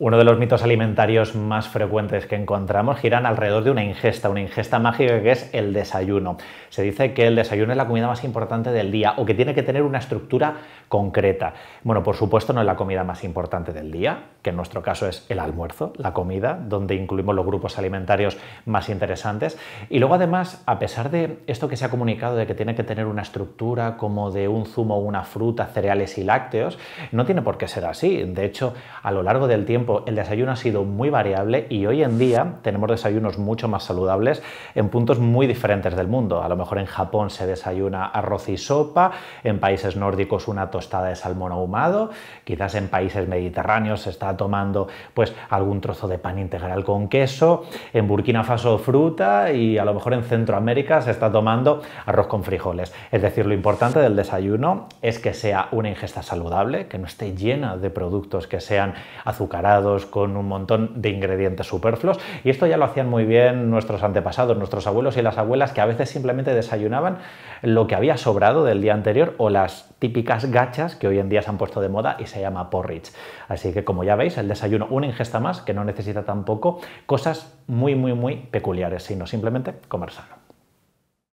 Uno de los mitos alimentarios más frecuentes que encontramos giran alrededor de una ingesta, una ingesta mágica que es el desayuno. Se dice que el desayuno es la comida más importante del día o que tiene que tener una estructura concreta. Bueno, por supuesto no es la comida más importante del día, que en nuestro caso es el almuerzo, la comida, donde incluimos los grupos alimentarios más interesantes. Y luego además, a pesar de esto que se ha comunicado de que tiene que tener una estructura como de un zumo, una fruta, cereales y lácteos, no tiene por qué ser así. De hecho, a lo largo del tiempo el desayuno ha sido muy variable y hoy en día tenemos desayunos mucho más saludables en puntos muy diferentes del mundo. A lo mejor en Japón se desayuna arroz y sopa, en países nórdicos una está de salmón ahumado, quizás en países mediterráneos se está tomando pues algún trozo de pan integral con queso, en Burkina Faso fruta y a lo mejor en Centroamérica se está tomando arroz con frijoles. Es decir, lo importante del desayuno es que sea una ingesta saludable, que no esté llena de productos que sean azucarados con un montón de ingredientes superfluos y esto ya lo hacían muy bien nuestros antepasados, nuestros abuelos y las abuelas que a veces simplemente desayunaban lo que había sobrado del día anterior o las típicas que hoy en día se han puesto de moda y se llama porridge. Así que como ya veis, el desayuno, una ingesta más que no necesita tampoco cosas muy, muy, muy peculiares, sino simplemente comer sano.